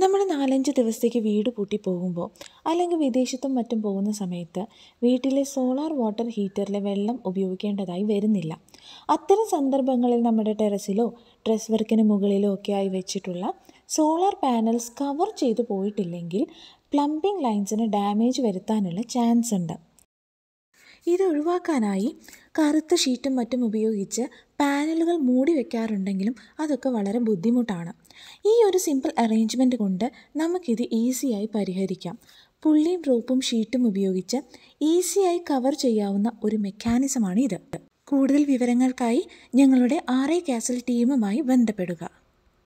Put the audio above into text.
നമ്മൾ നാലഞ്ച് ദിവസത്തേക്ക് വീട് പൂട്ടി പോകുമ്പോൾ അല്ലെങ്കിൽ വിദേശത്തും മറ്റും പോകുന്ന സമയത്ത് വീട്ടിലെ സോളാർ വാട്ടർ ഹീറ്ററിലെ വെള്ളം ഉപയോഗിക്കേണ്ടതായി വരുന്നില്ല അത്തരം സന്ദർഭങ്ങളിൽ നമ്മുടെ ടെറസിലോ ഡ്രസ് വർക്കിന് മുകളിലോ ആയി വെച്ചിട്ടുള്ള സോളാർ പാനൽസ് കവർ ചെയ്തു പോയിട്ടില്ലെങ്കിൽ പ്ലംബിംഗ് ലൈൻസിന് ഡാമേജ് വരുത്താനുള്ള ചാൻസ് ഉണ്ട് ഇത് ഒഴിവാക്കാനായി കറുത്ത ഷീറ്റും മറ്റും ഉപയോഗിച്ച് പാനലുകൾ മൂടി വയ്ക്കാറുണ്ടെങ്കിലും അതൊക്കെ വളരെ ബുദ്ധിമുട്ടാണ് ഈ ഒരു സിമ്പിൾ അറേഞ്ച്മെൻ്റ് കൊണ്ട് നമുക്കിത് ഈസിയായി പരിഹരിക്കാം പുള്ളിയും റോപ്പും ഷീറ്റും ഉപയോഗിച്ച് ഈസിയായി കവർ ചെയ്യാവുന്ന ഒരു മെക്കാനിസമാണ് ഇത് കൂടുതൽ വിവരങ്ങൾക്കായി ഞങ്ങളുടെ ആർ എ കാസൽ ടീമുമായി ബന്ധപ്പെടുക